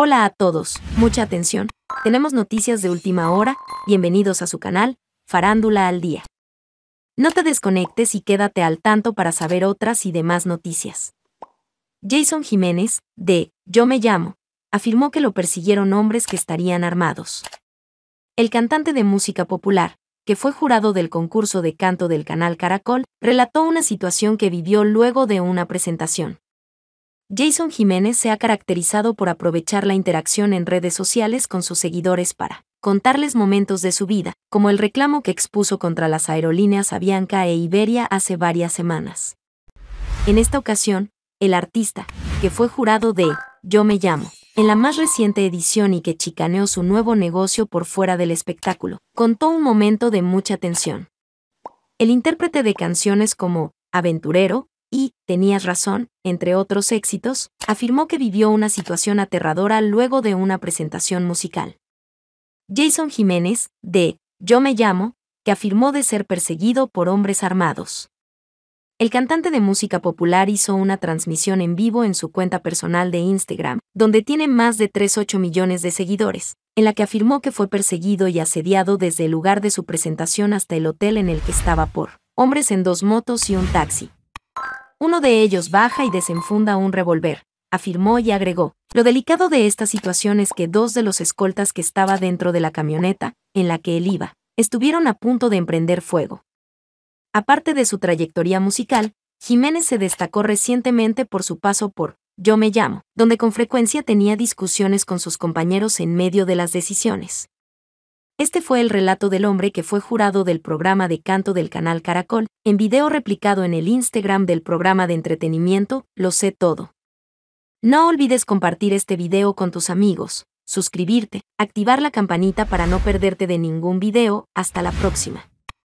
Hola a todos, mucha atención. Tenemos noticias de última hora, bienvenidos a su canal, Farándula al Día. No te desconectes y quédate al tanto para saber otras y demás noticias. Jason Jiménez, de Yo me llamo, afirmó que lo persiguieron hombres que estarían armados. El cantante de música popular, que fue jurado del concurso de canto del canal Caracol, relató una situación que vivió luego de una presentación. Jason Jiménez se ha caracterizado por aprovechar la interacción en redes sociales con sus seguidores para contarles momentos de su vida, como el reclamo que expuso contra las aerolíneas Avianca e Iberia hace varias semanas. En esta ocasión, el artista, que fue jurado de Yo me llamo, en la más reciente edición y que chicaneó su nuevo negocio por fuera del espectáculo, contó un momento de mucha tensión. El intérprete de canciones como Aventurero, Tenías razón, entre otros éxitos, afirmó que vivió una situación aterradora luego de una presentación musical. Jason Jiménez, de Yo me llamo, que afirmó de ser perseguido por hombres armados. El cantante de música popular hizo una transmisión en vivo en su cuenta personal de Instagram, donde tiene más de 3.8 millones de seguidores, en la que afirmó que fue perseguido y asediado desde el lugar de su presentación hasta el hotel en el que estaba por hombres en dos motos y un taxi. Uno de ellos baja y desenfunda un revólver, afirmó y agregó, lo delicado de esta situación es que dos de los escoltas que estaba dentro de la camioneta, en la que él iba, estuvieron a punto de emprender fuego. Aparte de su trayectoria musical, Jiménez se destacó recientemente por su paso por Yo me llamo, donde con frecuencia tenía discusiones con sus compañeros en medio de las decisiones. Este fue el relato del hombre que fue jurado del programa de canto del canal Caracol, en video replicado en el Instagram del programa de entretenimiento, Lo sé todo. No olvides compartir este video con tus amigos, suscribirte, activar la campanita para no perderte de ningún video, hasta la próxima.